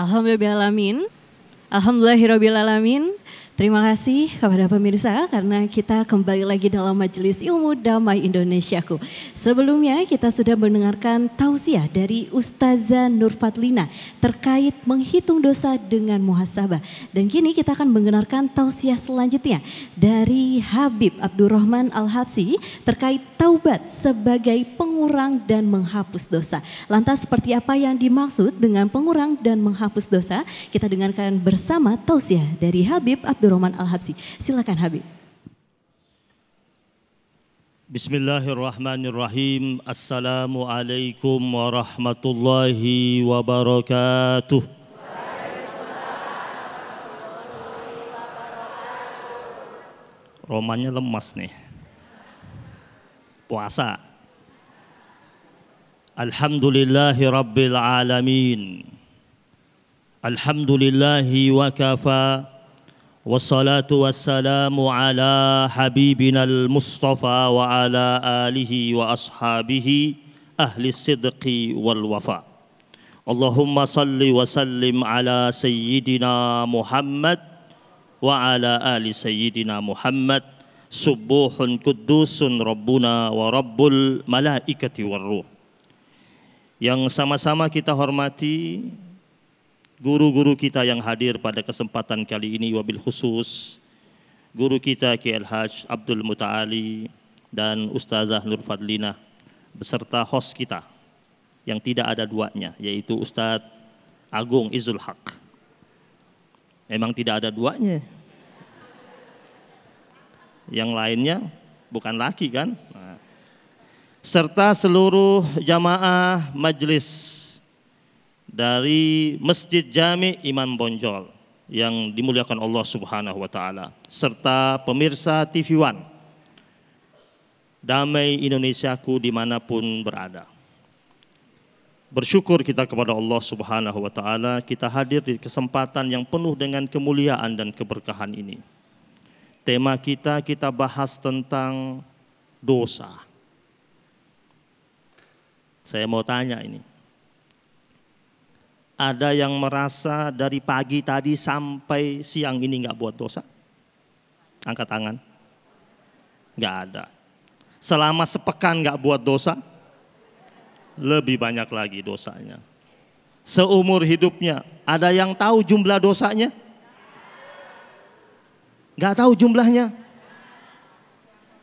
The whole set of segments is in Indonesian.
Alhamdulillahirrahmanirrahim. Alhamdulillahirrahmanirrahim. Terima kasih kepada pemirsa karena kita kembali lagi dalam Majelis Ilmu Damai Indonesiaku. Sebelumnya kita sudah mendengarkan tausiah dari Ustazah Nur Fadlina terkait menghitung dosa dengan muhasabah. Dan kini kita akan mendengarkan tausiah selanjutnya dari Habib Abdurrahman Al-Habsi terkait taubat sebagai pengurang dan menghapus dosa. Lantas seperti apa yang dimaksud dengan pengurang dan menghapus dosa? Kita dengarkan bersama tausiah dari Habib Abdurrahman Abdurrahman Al-Habsi. Silakan Habib. Bismillahirrahmanirrahim. Assalamualaikum warahmatullahi wabarakatuh. Romannya lemas nih. Puasa. Alhamdulillahi rabbil alamin. Alhamdulillahi wakafah. والصلاة والسلام على حبيبنا المصطفى وعلى آله وأصحابه أهل الصدق والوفاء اللهم صل وسلم على سيدنا محمد وعلى آل سيدنا محمد سبوح قدوس ربنا ورب الملائكة والروح yang sama-sama kita hormati guru-guru kita yang hadir pada kesempatan kali ini wabil khusus guru kita KLH Abdul Mutaali dan Ustazah Nur Fadlina beserta host kita yang tidak ada duanya yaitu Ustadz Agung Izul Haq. Memang tidak ada duanya. Yang lainnya bukan laki kan? Nah. Serta seluruh jamaah majelis dari Masjid Jami Iman Bonjol yang dimuliakan Allah Subhanahu wa taala serta pemirsa TV One. Damai Indonesiaku dimanapun berada. Bersyukur kita kepada Allah Subhanahu wa taala kita hadir di kesempatan yang penuh dengan kemuliaan dan keberkahan ini. Tema kita kita bahas tentang dosa. Saya mau tanya ini, ada yang merasa dari pagi tadi sampai siang ini nggak buat dosa? Angkat tangan. Nggak ada. Selama sepekan nggak buat dosa, lebih banyak lagi dosanya. Seumur hidupnya, ada yang tahu jumlah dosanya? Nggak tahu jumlahnya.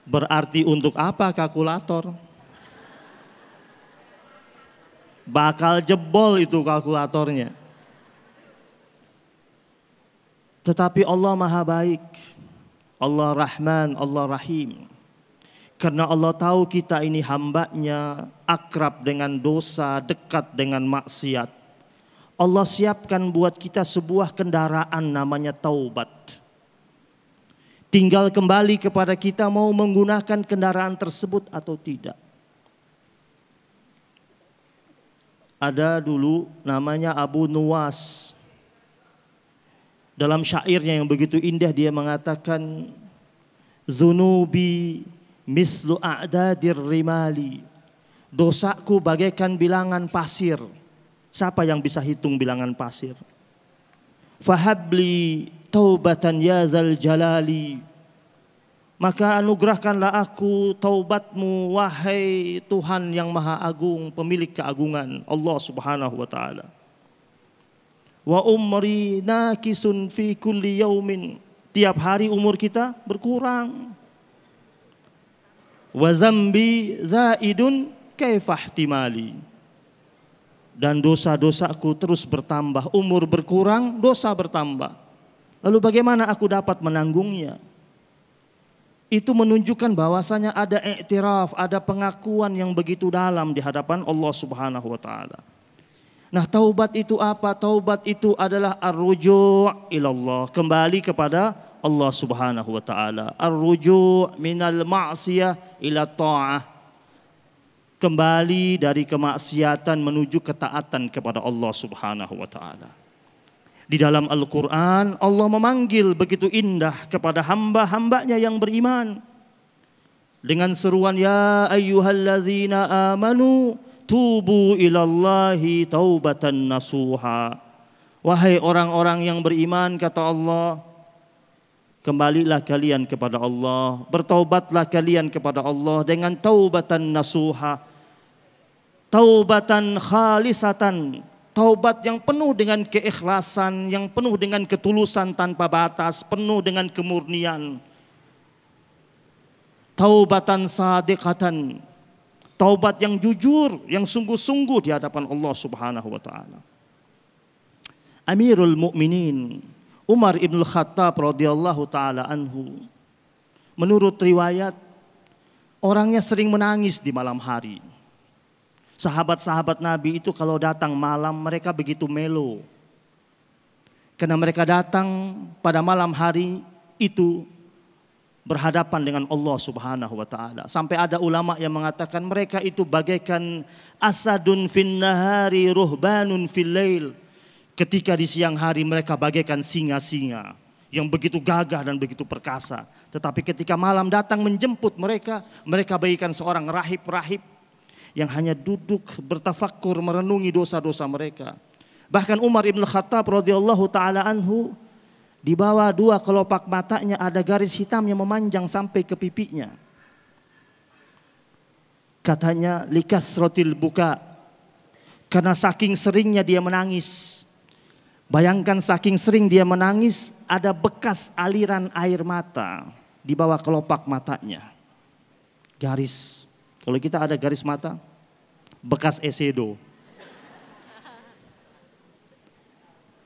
Berarti untuk apa kalkulator? bakal jebol itu kalkulatornya. Tetapi Allah Maha Baik, Allah Rahman, Allah Rahim. Karena Allah tahu kita ini hambanya, akrab dengan dosa, dekat dengan maksiat. Allah siapkan buat kita sebuah kendaraan namanya taubat. Tinggal kembali kepada kita mau menggunakan kendaraan tersebut atau tidak. ada dulu namanya Abu Nuwas. Dalam syairnya yang begitu indah dia mengatakan Zunubi mislu a'dadir rimali. Dosaku bagaikan bilangan pasir. Siapa yang bisa hitung bilangan pasir? Fahabli taubatan ya zal jalali maka anugerahkanlah aku taubatmu wahai Tuhan yang maha agung pemilik keagungan Allah subhanahu wa ta'ala. Wa umri nakisun fi kulli yaumin. Tiap hari umur kita berkurang. Wa zambi zaidun kaifahtimali. Dan dosa-dosaku terus bertambah. Umur berkurang, dosa bertambah. Lalu bagaimana aku dapat menanggungnya? itu menunjukkan bahwasanya ada iktiraf, ada pengakuan yang begitu dalam di hadapan Allah Subhanahu wa taala. Nah, taubat itu apa? Taubat itu adalah ar-ruju' ilallah, kembali kepada Allah Subhanahu wa taala. Ar-ruju' minal ma'siyah ila ta'ah. Kembali dari kemaksiatan menuju ketaatan kepada Allah Subhanahu wa taala. Di dalam Al-Quran Allah memanggil begitu indah kepada hamba-hambanya yang beriman. Dengan seruan ya ayyuhalladzina amanu tubu ilallahi taubatan nasuha. Wahai orang-orang yang beriman kata Allah, kembalilah kalian kepada Allah, bertaubatlah kalian kepada Allah dengan taubatan nasuha, taubatan khalisatan, Taubat yang penuh dengan keikhlasan, yang penuh dengan ketulusan tanpa batas, penuh dengan kemurnian. Taubatan sadiqatan. Taubat yang jujur, yang sungguh-sungguh di hadapan Allah Subhanahu wa taala. Amirul Mukminin Umar ibn Khattab radhiyallahu taala anhu. Menurut riwayat orangnya sering menangis di malam hari Sahabat-sahabat Nabi itu kalau datang malam mereka begitu melo. Karena mereka datang pada malam hari itu berhadapan dengan Allah Subhanahu wa taala. Sampai ada ulama yang mengatakan mereka itu bagaikan asadun fin nahari ruhbanun fil lail. Ketika di siang hari mereka bagaikan singa-singa yang begitu gagah dan begitu perkasa. Tetapi ketika malam datang menjemput mereka, mereka bagaikan seorang rahib-rahib yang hanya duduk bertafakur merenungi dosa-dosa mereka. Bahkan Umar ibn Khattab radhiyallahu taala anhu di bawah dua kelopak matanya ada garis hitam yang memanjang sampai ke pipinya. Katanya likas rotil buka karena saking seringnya dia menangis. Bayangkan saking sering dia menangis ada bekas aliran air mata di bawah kelopak matanya. Garis kalau kita ada garis mata, bekas esedo.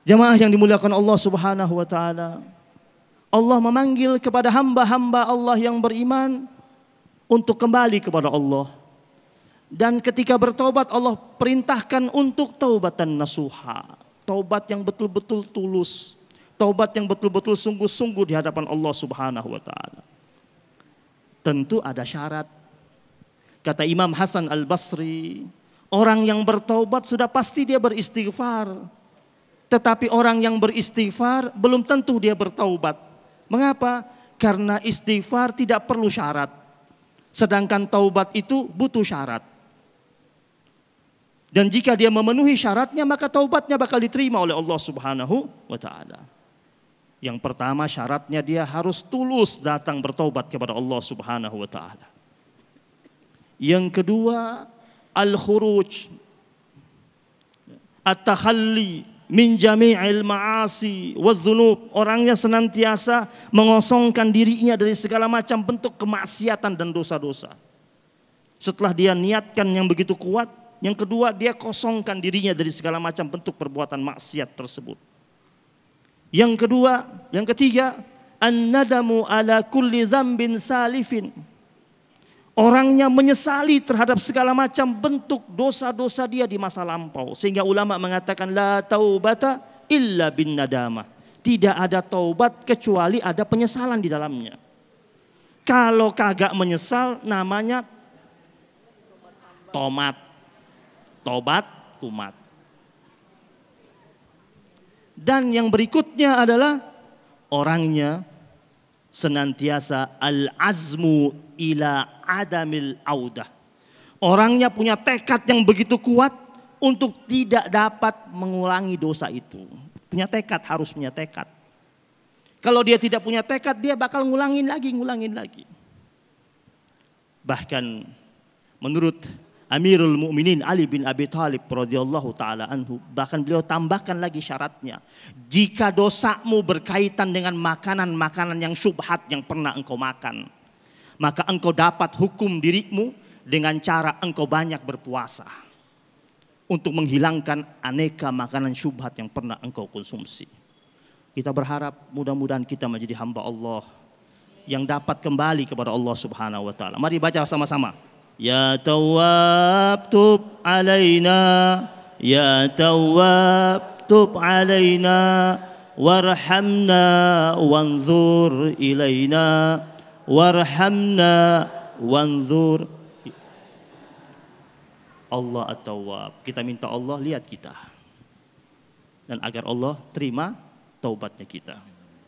Jemaah yang dimuliakan Allah Subhanahu wa taala. Allah memanggil kepada hamba-hamba Allah yang beriman untuk kembali kepada Allah. Dan ketika bertobat Allah perintahkan untuk taubatan nasuha. Taubat yang betul-betul tulus. Taubat yang betul-betul sungguh-sungguh di hadapan Allah subhanahu wa ta'ala. Tentu ada syarat Kata Imam Hasan Al-Basri, orang yang bertaubat sudah pasti dia beristighfar. Tetapi orang yang beristighfar belum tentu dia bertaubat. Mengapa? Karena istighfar tidak perlu syarat. Sedangkan taubat itu butuh syarat. Dan jika dia memenuhi syaratnya maka taubatnya bakal diterima oleh Allah Subhanahu wa taala. Yang pertama syaratnya dia harus tulus datang bertaubat kepada Allah Subhanahu wa taala. Yang kedua, al-khuruj at-takhalli min jami'il ma'asi Wazzunub Orangnya senantiasa mengosongkan dirinya dari segala macam bentuk kemaksiatan dan dosa-dosa. Setelah dia niatkan yang begitu kuat, yang kedua dia kosongkan dirinya dari segala macam bentuk perbuatan maksiat tersebut. Yang kedua, yang ketiga, an-nadamu ala kulli zambin salifin Orangnya menyesali terhadap segala macam bentuk dosa-dosa dia di masa lampau. Sehingga ulama mengatakan la taubata illa bin nadama. Tidak ada taubat kecuali ada penyesalan di dalamnya. Kalau kagak menyesal namanya tomat. Tobat kumat. Dan yang berikutnya adalah orangnya senantiasa al-azmu ila adamil audah. Orangnya punya tekad yang begitu kuat untuk tidak dapat mengulangi dosa itu. Punya tekad, harus punya tekad. Kalau dia tidak punya tekad, dia bakal ngulangin lagi, ngulangin lagi. Bahkan menurut Amirul Mukminin Ali bin Abi Thalib radhiyallahu taala anhu bahkan beliau tambahkan lagi syaratnya jika dosamu berkaitan dengan makanan-makanan yang syubhat yang pernah engkau makan maka engkau dapat hukum dirimu dengan cara engkau banyak berpuasa untuk menghilangkan aneka makanan syubhat yang pernah engkau konsumsi kita berharap mudah-mudahan kita menjadi hamba Allah yang dapat kembali kepada Allah Subhanahu wa taala mari baca sama-sama يا تواب تب علينا يا تواب تب علينا وارحمنا وانظر إلينا warhamna wanzur Allah at-tawwab. Kita minta Allah lihat kita. Dan agar Allah terima taubatnya kita.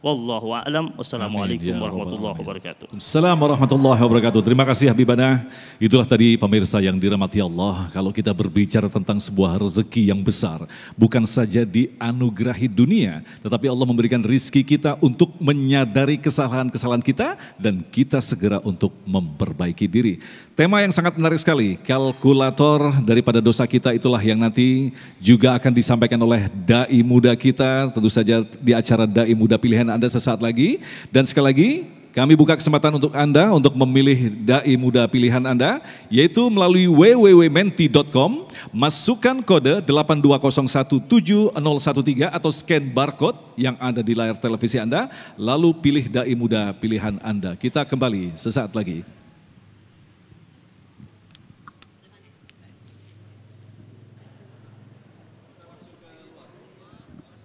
Wallahu a'lam. Wassalamualaikum ya warahmatullahi wabarakatuh. Assalamualaikum warahmatullahi wabarakatuh. Terima kasih Habibana. Itulah tadi pemirsa yang dirahmati Allah. Kalau kita berbicara tentang sebuah rezeki yang besar, bukan saja dianugerahi dunia, tetapi Allah memberikan rizki kita untuk menyadari kesalahan-kesalahan kita dan kita segera untuk memperbaiki diri. Tema yang sangat menarik sekali, kalkulator daripada dosa kita itulah yang nanti juga akan disampaikan oleh dai muda kita, tentu saja di acara dai muda pilihan anda sesaat lagi. Dan sekali lagi, kami buka kesempatan untuk Anda untuk memilih dai muda pilihan Anda yaitu melalui www.menti.com masukkan kode 82017013 atau scan barcode yang ada di layar televisi Anda lalu pilih dai muda pilihan Anda. Kita kembali sesaat lagi.